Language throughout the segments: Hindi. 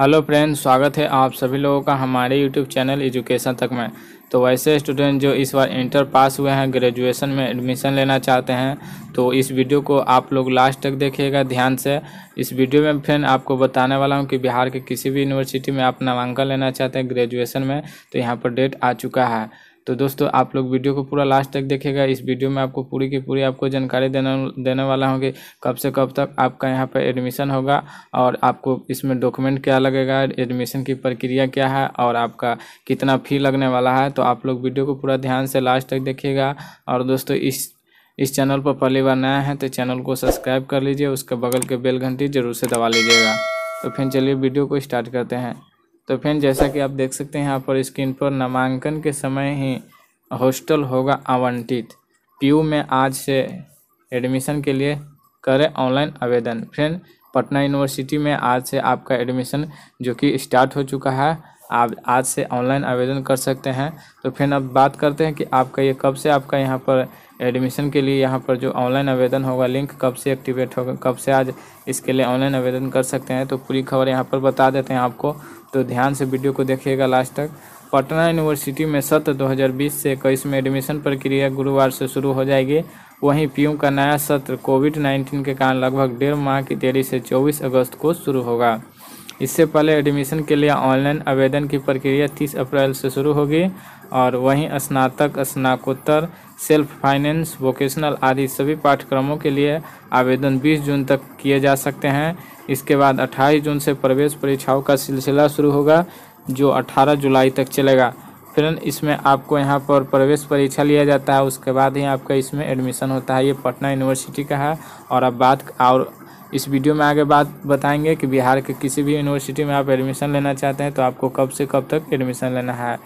हेलो फ्रेंड्स स्वागत है आप सभी लोगों का हमारे यूट्यूब चैनल एजुकेशन तक में तो वैसे स्टूडेंट जो इस बार इंटर पास हुए हैं ग्रेजुएशन में एडमिशन लेना चाहते हैं तो इस वीडियो को आप लोग लास्ट तक देखिएगा ध्यान से इस वीडियो में फ्रेंड आपको बताने वाला हूं कि बिहार के किसी भी यूनिवर्सिटी में आप नामांकन लेना चाहते हैं ग्रेजुएशन में तो यहाँ पर डेट आ चुका है तो दोस्तों आप लोग वीडियो को पूरा लास्ट तक देखेगा इस वीडियो में आपको पूरी की पूरी आपको जानकारी देने देने वाला होंगे कब से कब तक आपका यहाँ पर एडमिशन होगा और आपको इसमें डॉक्यूमेंट क्या लगेगा एडमिशन की प्रक्रिया क्या है और आपका कितना फ़ी लगने वाला है तो आप लोग वीडियो को पूरा ध्यान से लास्ट तक देखिएगा और दोस्तों इस इस चैनल पर पहली बार नया है तो चैनल को सब्सक्राइब कर लीजिए उसके बगल के बेल घंटी जरूर से दबा लीजिएगा तो फिर चलिए वीडियो को स्टार्ट करते हैं तो फ्रेंड जैसा कि आप देख सकते हैं यहाँ पर स्क्रीन पर नामांकन के समय ही हॉस्टल होगा आवंटित पीयू में आज से एडमिशन के लिए करें ऑनलाइन आवेदन फ्रेंड पटना यूनिवर्सिटी में आज से आपका एडमिशन जो कि स्टार्ट हो चुका है आप आज से ऑनलाइन आवेदन कर सकते हैं तो फिर अब बात करते हैं कि आपका ये कब से आपका यहाँ पर एडमिशन के लिए यहाँ पर जो ऑनलाइन आवेदन होगा लिंक कब से एक्टिवेट होगा कब से आज इसके लिए ऑनलाइन आवेदन कर सकते हैं तो पूरी खबर यहाँ पर बता देते हैं आपको तो ध्यान से वीडियो को देखिएगा लास्ट तक पटना यूनिवर्सिटी में सत्र 2020 से इक्कीस में एडमिशन प्रक्रिया गुरुवार से शुरू हो जाएगी वहीं पी का नया सत्र कोविड 19 के कारण लगभग डेढ़ माह की देरी से 24 अगस्त को शुरू होगा इससे पहले एडमिशन के लिए ऑनलाइन आवेदन की प्रक्रिया 30 अप्रैल से शुरू होगी और वहीं स्नातक स्नाकोत्तर सेल्फ फाइनेंस वोकेशनल आदि सभी पाठ्यक्रमों के लिए आवेदन 20 जून तक किए जा सकते हैं इसके बाद 28 जून से प्रवेश परीक्षाओं का सिलसिला शुरू होगा जो 18 जुलाई तक चलेगा फिर इसमें आपको यहाँ पर प्रवेश परीक्षा लिया जाता है उसके बाद ही आपका इसमें एडमिशन होता है ये पटना यूनिवर्सिटी का है और अब बात और इस वीडियो में आगे बात बताएंगे कि बिहार के किसी भी यूनिवर्सिटी में आप एडमिशन लेना चाहते हैं तो आपको कब से कब तक एडमिशन लेना है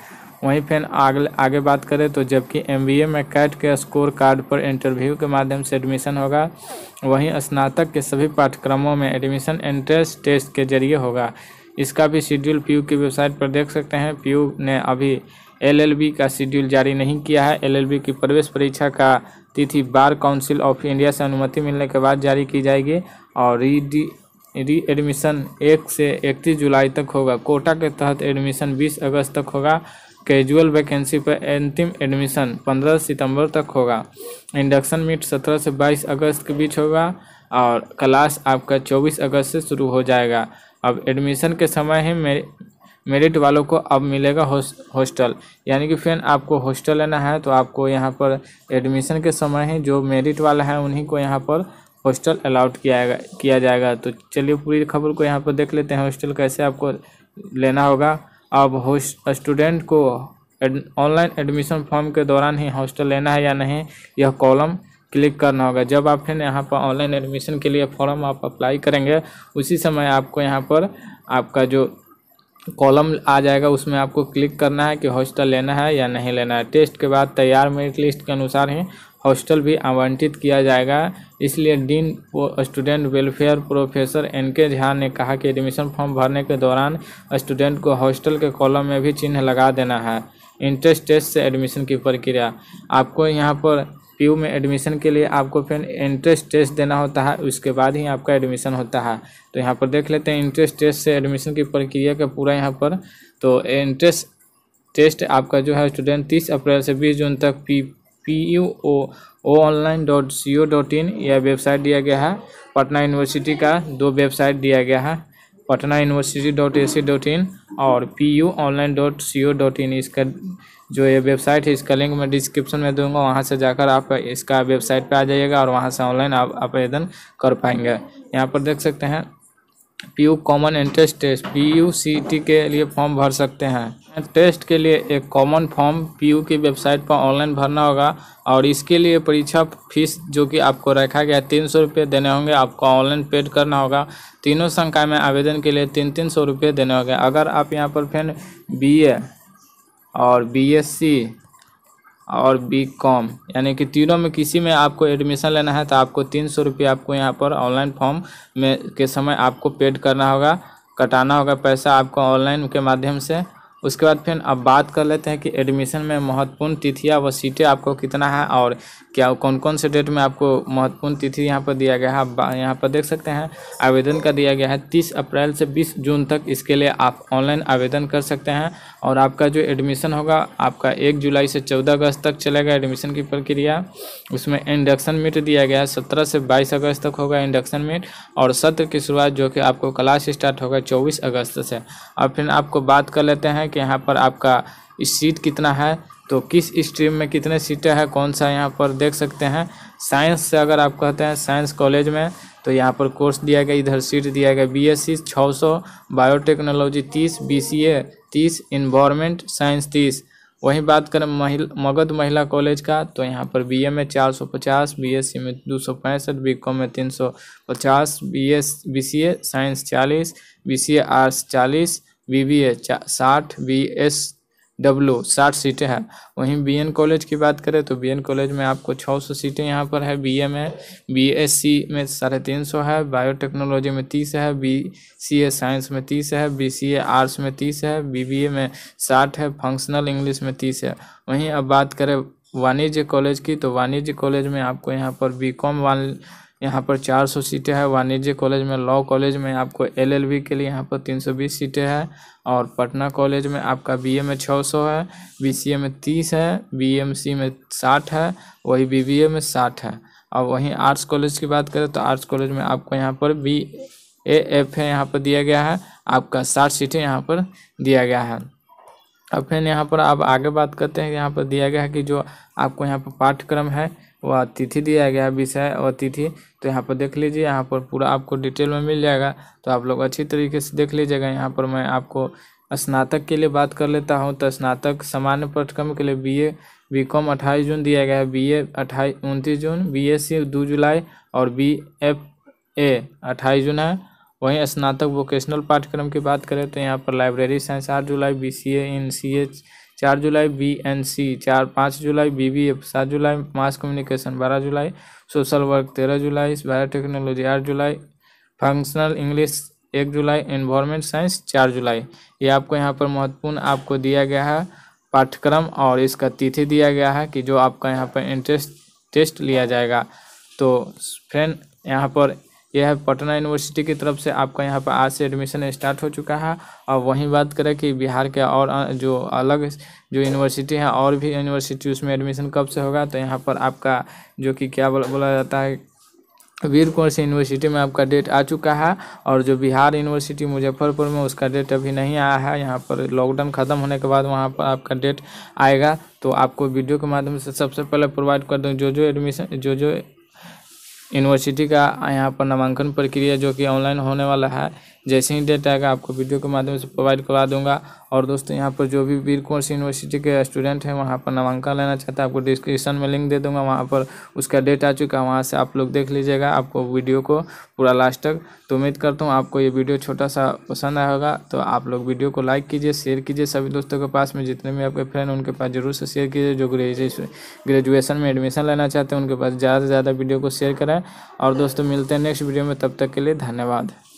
वहीं फिर आग, आगे बात करें तो जबकि एम में कैट के स्कोर कार्ड पर इंटरव्यू के माध्यम से एडमिशन होगा वहीं स्नातक के सभी पाठ्यक्रमों में एडमिशन एंट्रेंस टेस्ट के जरिए होगा इसका भी शेड्यूल पीयू की वेबसाइट पर देख सकते हैं पीयू ने अभी एलएलबी का शेड्यूल जारी नहीं किया है एलएलबी की प्रवेश परीक्षा का तिथि बार काउंसिल ऑफ इंडिया से अनुमति मिलने के बाद जारी की जाएगी और रीडी री एडमिशन एक से इकतीस जुलाई तक होगा कोटा के तहत एडमिशन बीस अगस्त तक होगा कैजुअल वैकेंसी पर अंतिम एडमिशन 15 सितंबर तक होगा इंडक्शन मीट 17 से 22 अगस्त के बीच होगा और क्लास आपका 24 अगस्त से शुरू हो जाएगा अब एडमिशन के समय है मेरे मेरिट वालों को अब मिलेगा हॉस्टल यानी कि फ्रेंड आपको हॉस्टल लेना है तो आपको यहाँ पर एडमिशन के समय ही जो मेरिट वाला है उन्हीं को यहाँ पर हॉस्टल अलाउड किया किया जाएगा तो चलिए पूरी खबर को यहाँ पर देख लेते हैं हॉस्टल कैसे आपको लेना होगा अब स्टूडेंट को ऑनलाइन एडमिशन फॉर्म के दौरान ही हॉस्टल लेना है या नहीं यह कॉलम क्लिक करना होगा जब आप फिर यहाँ पर ऑनलाइन एडमिशन के लिए फॉर्म आप अप्लाई करेंगे उसी समय आपको यहाँ पर आपका जो कॉलम आ जाएगा उसमें आपको क्लिक करना है कि हॉस्टल लेना है या नहीं लेना है टेस्ट के बाद तैयार मेरिट लिस्ट के अनुसार ही हॉस्टल भी आवंटित किया जाएगा इसलिए dean student welfare professor N K Jha ने कहा कि एडमिशन फॉर्म भरने के दौरान स्टूडेंट को हॉस्टल के कॉलम में भी चिन्ह लगा देना है इंट्रेंस टेस्ट से एडमिशन की प्रक्रिया आपको यहाँ पर पीयू में एडमिशन के लिए आपको फिर इंटरेस्ट टेस्ट देना होता है उसके बाद ही आपका एडमिशन होता है तो यहाँ पर देख लेते हैं इंट्रेंस टेस्ट से एडमिशन की प्रक्रिया का पूरा यहाँ पर तो इंटरेस्ट टेस्ट आपका जो है स्टूडेंट तीस अप्रैल से बीस जून तक P P U O O online dot C O dot in यह वेबसाइट दिया गया है पटना यूनिवर्सिटी का दो वेबसाइट दिया गया है Patna university dot A C dot in और P U online dot C O dot in इसका जो ये वेबसाइट है इसका लिंक मैं डिस्क्रिप्शन में दूंगा वहाँ से जाकर आप इसका वेबसाइट पे आ जाइएगा और वहाँ से ऑनलाइन आप आवेदन कर पाएंगे यहाँ पर देख सकते हैं P U common entrance test P U C T के लिए फॉर्म भर सकते हैं टेस्ट के लिए एक कॉमन फॉर्म पी यू की वेबसाइट पर ऑनलाइन भरना होगा और इसके लिए परीक्षा फीस जो कि आपको रखा गया तीन सौ रुपये देने होंगे आपको ऑनलाइन पेड करना होगा तीनों संकाय में आवेदन के लिए तीन तीन सौ रुपये देने होंगे अगर आप यहाँ पर फिर बी ए और बी एस सी और बी कॉम यानी कि तीनों में किसी में आपको एडमिशन लेना है तो आपको तीन सौ रुपये आपको यहाँ पर ऑनलाइन फॉर्म में के समय आपको पेड करना होगा कटाना होगा पैसा आपको ऑनलाइन के माध्यम से उसके बाद फिर अब बात कर लेते हैं कि एडमिशन में महत्वपूर्ण तिथियाँ व सीटें आपको कितना है और क्या कौन कौन से डेट में आपको महत्वपूर्ण तिथि यहाँ पर दिया गया है आप यहाँ पर देख सकते हैं आवेदन का दिया गया है तीस अप्रैल से बीस जून तक इसके लिए आप ऑनलाइन आवेदन कर सकते हैं और आपका जो एडमिशन होगा आपका एक जुलाई से चौदह अगस्त तक चलेगा एडमिशन की प्रक्रिया उसमें इंडक्शन मीट दिया गया है सत्रह से बाईस अगस्त तक होगा इंडक्शन मीट और सत्र की शुरुआत जो कि आपको क्लास स्टार्ट होगा चौबीस अगस्त से और फिर आपको बात कर लेते हैं कि यहाँ पर आपका सीट कितना है तो किस स्ट्रीम में कितने सीटें हैं कौन सा यहाँ पर देख सकते हैं साइंस से अगर आप कहते हैं साइंस कॉलेज में तो यहाँ पर कोर्स दिया गया इधर सीट दिया गया बी एस सी छः सौ बायोटेक्नोलॉजी तीस बी सी ए तीस इन्वामेंट साइंस तीस वहीं बात करें महिल मगध महिला कॉलेज का तो यहाँ पर बी ए में चार सौ पचास बी एस सी में दो सौ पैंसठ बी कॉम में तीन सौ पचास B S B C A science चालीस बी सी ए आर्ट्स चालीस वी वी एच साठ वी एस डब्ल्यू साठ सीटें हैं वहीं बी एन कॉलेज की बात करें तो बी एन कॉलेज में आपको छः सौ सीटें यहाँ पर है बी ए में सी में साढ़े तीन सौ है बायोटेक्नोलॉजी में तीस है बी सी ए साइंस में तीस है बी सी ए आर्ट्स में तीस है बी बी ए में साठ है फंक्शनल इंग्लिश में तीस है वहीं अब बात करें वाणिज्य कॉलेज की तो वाणिज्य कॉलेज में आपको यहाँ पर बी कॉम यहाँ पर 400 सीटें हैं वाणिज्य कॉलेज में लॉ कॉलेज में आपको एलएलबी के लिए यहाँ पर 320 सीटें हैं और पटना कॉलेज में आपका बीए में 600 है बीसीए में 30 है बीएमसी में 60 है वही बीबीए में 60 है और वहीं आर्ट्स कॉलेज की बात करें तो आर्ट्स कॉलेज में आपको यहाँ पर बी ए एफ है यहाँ पर दिया गया है आपका साठ सीटें यहाँ पर दिया गया है अब फिर यहाँ पर आप आगे बात करते हैं यहाँ पर दिया गया है कि जो आपको यहाँ पर पाठ्यक्रम है व तिथि दिया गया है विषय और तिथि तो यहाँ पर देख लीजिए यहाँ पर पूरा आपको डिटेल में मिल जाएगा तो आप लोग अच्छी तरीके से देख लीजिएगा यहाँ पर मैं आपको स्नातक के लिए बात कर लेता हूँ तो स्नातक सामान्य पाठ्यक्रम के लिए बीए बीकॉम 28 जून दिया गया है बी ए उनतीस जून बीएससी दो जुलाई और बी एफ ए अट्ठाईस जून है वहीं स्नातक वोकेशनल पाठ्यक्रम की बात करें तो यहाँ पर लाइब्रेरी साइंस आठ जुलाई बी सी इन सी चार जुलाई बी एन सी चार पाँच जुलाई बी बी एफ सात जुलाई मास कम्युनिकेशन बारह जुलाई सोशल वर्क तेरह जुलाई बायोटेक्नोलॉजी आठ जुलाई फंक्शनल इंग्लिश एक जुलाई इन्वायरमेंट साइंस चार जुलाई ये आपको यहाँ पर महत्वपूर्ण आपको दिया गया है पाठ्यक्रम और इसका तिथि दिया गया है कि जो आपका यहाँ पर इंटरेस्ट टेस्ट लिया जाएगा तो फ्रेंड यहाँ पर यह है पटना यूनिवर्सिटी की तरफ से आपका यहाँ पर आज से एडमिशन स्टार्ट हो चुका है और वहीं बात करें कि बिहार के और जो अलग जो यूनिवर्सिटी है और भी यूनिवर्सिटी उसमें एडमिशन कब से होगा तो यहाँ पर आपका जो कि क्या बोला जाता है वीर कुंवर यूनिवर्सिटी में आपका डेट आ चुका है और जो बिहार यूनिवर्सिटी मुजफ्फरपुर में उसका डेट अभी नहीं आया है यहाँ पर लॉकडाउन ख़त्म होने के बाद वहाँ पर आपका डेट आएगा तो आपको वीडियो के माध्यम से सबसे पहले प्रोवाइड कर दूँ जो जो एडमिशन जो जो यूनिवर्सिटी का यहाँ पर नामांकन प्रक्रिया जो कि ऑनलाइन होने वाला है जैसे ही डेट आएगा आपको वीडियो के माध्यम से प्रोवाइड करवा दूंगा और दोस्तों यहाँ पर जो भी वीर कुंवर यूनिवर्सिटी के स्टूडेंट हैं वहाँ पर नामांकन लेना चाहता है आपको डिस्क्रिप्शन में लिंक दे दूंगा वहाँ पर उसका डेट आ चुका है वहाँ से आप लोग देख लीजिएगा आपको वीडियो को पूरा लास्ट तक तो उम्मीद करता हूँ आपको ये वीडियो छोटा सा पसंद आया होगा तो आप लोग वीडियो को लाइक कीजिए शेयर कीजिए सभी दोस्तों के पास में जितने भी आपके फ्रेंड उनके पास जरूर से शेयर कीजिए जो ग्रेजुएशन में एडमिशन लेना चाहते हैं उनके पास ज़्यादा से ज़्यादा वीडियो को शेयर करें और दोस्तों मिलते हैं नेक्स्ट वीडियो में तब तक के लिए धन्यवाद